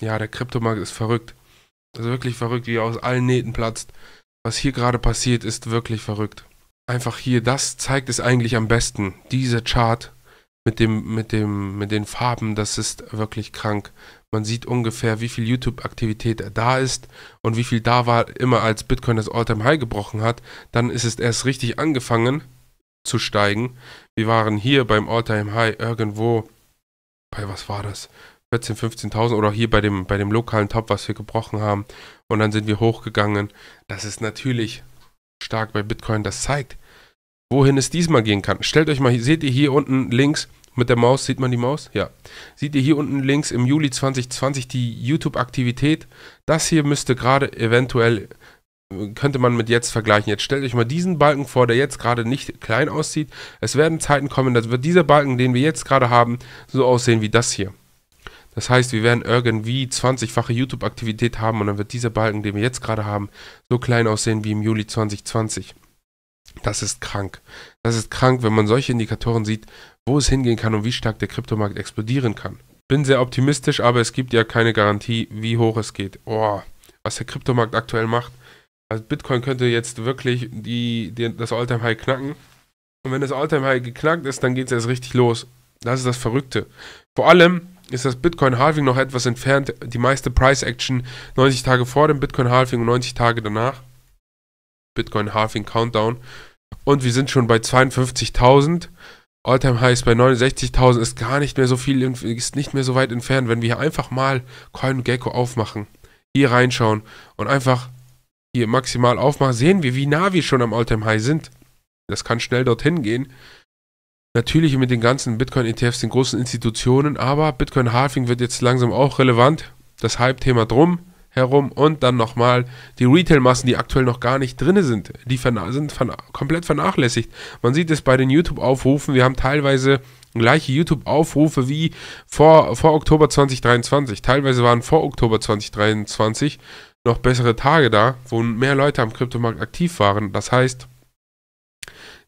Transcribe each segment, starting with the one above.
Ja, der Kryptomarkt ist verrückt. Das also ist wirklich verrückt, wie er aus allen Nähten platzt. Was hier gerade passiert, ist wirklich verrückt. Einfach hier, das zeigt es eigentlich am besten. Dieser Chart mit dem, mit dem, mit den Farben, das ist wirklich krank. Man sieht ungefähr, wie viel YouTube-Aktivität da ist und wie viel da war, immer als Bitcoin das All-Time-High gebrochen hat. Dann ist es erst richtig angefangen zu steigen. Wir waren hier beim All-Time-High irgendwo bei, was war das? 14, 15.000 oder hier bei dem, bei dem lokalen Top, was wir gebrochen haben. Und dann sind wir hochgegangen. Das ist natürlich stark bei Bitcoin. Das zeigt, wohin es diesmal gehen kann. Stellt euch mal, seht ihr hier unten links mit der Maus, sieht man die Maus? Ja. Seht ihr hier unten links im Juli 2020 die YouTube-Aktivität? Das hier müsste gerade eventuell, könnte man mit jetzt vergleichen. Jetzt stellt euch mal diesen Balken vor, der jetzt gerade nicht klein aussieht. Es werden Zeiten kommen, dass wird dieser Balken, den wir jetzt gerade haben, so aussehen wie das hier. Das heißt, wir werden irgendwie 20-fache YouTube-Aktivität haben und dann wird dieser Balken, den wir jetzt gerade haben, so klein aussehen wie im Juli 2020. Das ist krank. Das ist krank, wenn man solche Indikatoren sieht, wo es hingehen kann und wie stark der Kryptomarkt explodieren kann. Bin sehr optimistisch, aber es gibt ja keine Garantie, wie hoch es geht. Oh, was der Kryptomarkt aktuell macht. Also Bitcoin könnte jetzt wirklich die, die das Alltime High knacken. Und wenn das Alltime High geknackt ist, dann geht es erst richtig los. Das ist das Verrückte. Vor allem, ist das Bitcoin-Halving noch etwas entfernt, die meiste Price-Action 90 Tage vor dem Bitcoin-Halving und 90 Tage danach. Bitcoin-Halving-Countdown. Und wir sind schon bei 52.000. all time High ist bei 69.000, ist gar nicht mehr so viel, ist nicht mehr so weit entfernt. Wenn wir hier einfach mal CoinGecko aufmachen, hier reinschauen und einfach hier maximal aufmachen, sehen wir, wie nah wir schon am all time High sind. Das kann schnell dorthin gehen natürlich mit den ganzen Bitcoin-ETFs, den großen Institutionen, aber Bitcoin-Halving wird jetzt langsam auch relevant. Das Hype-Thema drum herum und dann nochmal die Retail-Massen, die aktuell noch gar nicht drin sind, die sind verna komplett vernachlässigt. Man sieht es bei den YouTube-Aufrufen, wir haben teilweise gleiche YouTube-Aufrufe wie vor, vor Oktober 2023. Teilweise waren vor Oktober 2023 noch bessere Tage da, wo mehr Leute am Kryptomarkt aktiv waren. Das heißt,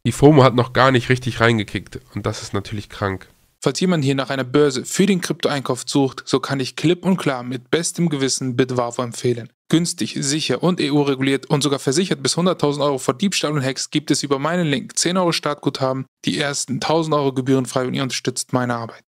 die FOMO hat noch gar nicht richtig reingekickt und das ist natürlich krank. Falls jemand hier nach einer Börse für den Kryptoeinkauf sucht, so kann ich klipp und klar mit bestem Gewissen Bitwavo empfehlen. Günstig, sicher und EU-reguliert und sogar versichert bis 100.000 Euro vor Diebstahl und Hacks gibt es über meinen Link 10 Euro Startguthaben, die ersten 1.000 Euro gebührenfrei und ihr unterstützt meine Arbeit.